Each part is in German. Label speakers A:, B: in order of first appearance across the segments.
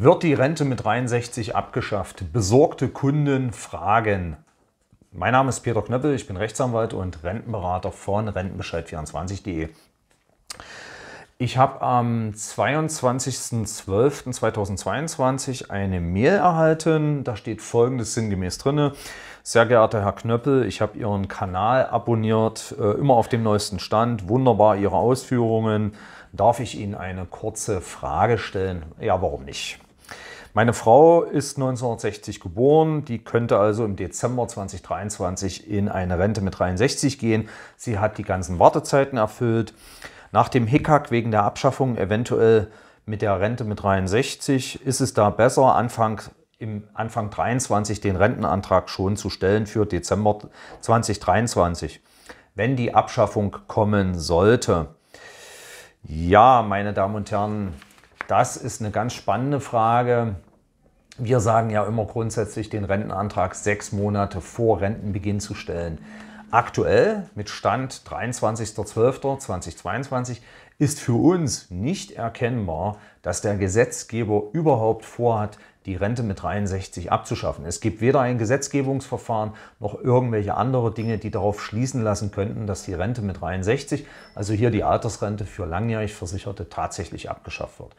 A: Wird die Rente mit 63 abgeschafft? Besorgte Kunden fragen. Mein Name ist Peter Knöppel, ich bin Rechtsanwalt und Rentenberater von Rentenbescheid24.de. Ich habe am 22.12.2022 eine Mail erhalten. Da steht folgendes sinngemäß drin. Sehr geehrter Herr Knöppel, ich habe Ihren Kanal abonniert, äh, immer auf dem neuesten Stand. Wunderbar Ihre Ausführungen. Darf ich Ihnen eine kurze Frage stellen? Ja, warum nicht? Meine Frau ist 1960 geboren, die könnte also im Dezember 2023 in eine Rente mit 63 gehen. Sie hat die ganzen Wartezeiten erfüllt. Nach dem Hickhack wegen der Abschaffung eventuell mit der Rente mit 63 ist es da besser, Anfang im Anfang 23 den Rentenantrag schon zu stellen für Dezember 2023, wenn die Abschaffung kommen sollte. Ja, meine Damen und Herren, das ist eine ganz spannende Frage. Wir sagen ja immer grundsätzlich, den Rentenantrag sechs Monate vor Rentenbeginn zu stellen. Aktuell mit Stand 23.12.2022 ist für uns nicht erkennbar, dass der Gesetzgeber überhaupt vorhat, die Rente mit 63 abzuschaffen. Es gibt weder ein Gesetzgebungsverfahren noch irgendwelche andere Dinge, die darauf schließen lassen könnten, dass die Rente mit 63, also hier die Altersrente für langjährig Versicherte, tatsächlich abgeschafft wird.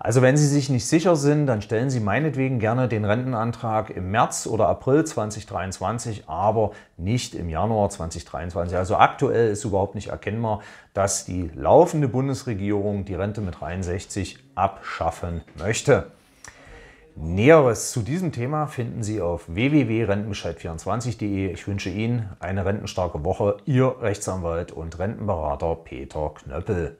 A: Also wenn Sie sich nicht sicher sind, dann stellen Sie meinetwegen gerne den Rentenantrag im März oder April 2023, aber nicht im Januar 2023. Also aktuell ist überhaupt nicht erkennbar, dass die laufende Bundesregierung die Rente mit 63 abschaffen möchte. Näheres zu diesem Thema finden Sie auf www.rentenbescheid24.de. Ich wünsche Ihnen eine rentenstarke Woche. Ihr Rechtsanwalt und Rentenberater Peter Knöppel.